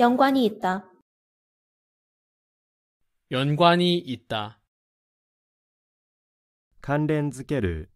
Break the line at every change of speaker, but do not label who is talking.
연관이 있다.
연관이 있다.関連づける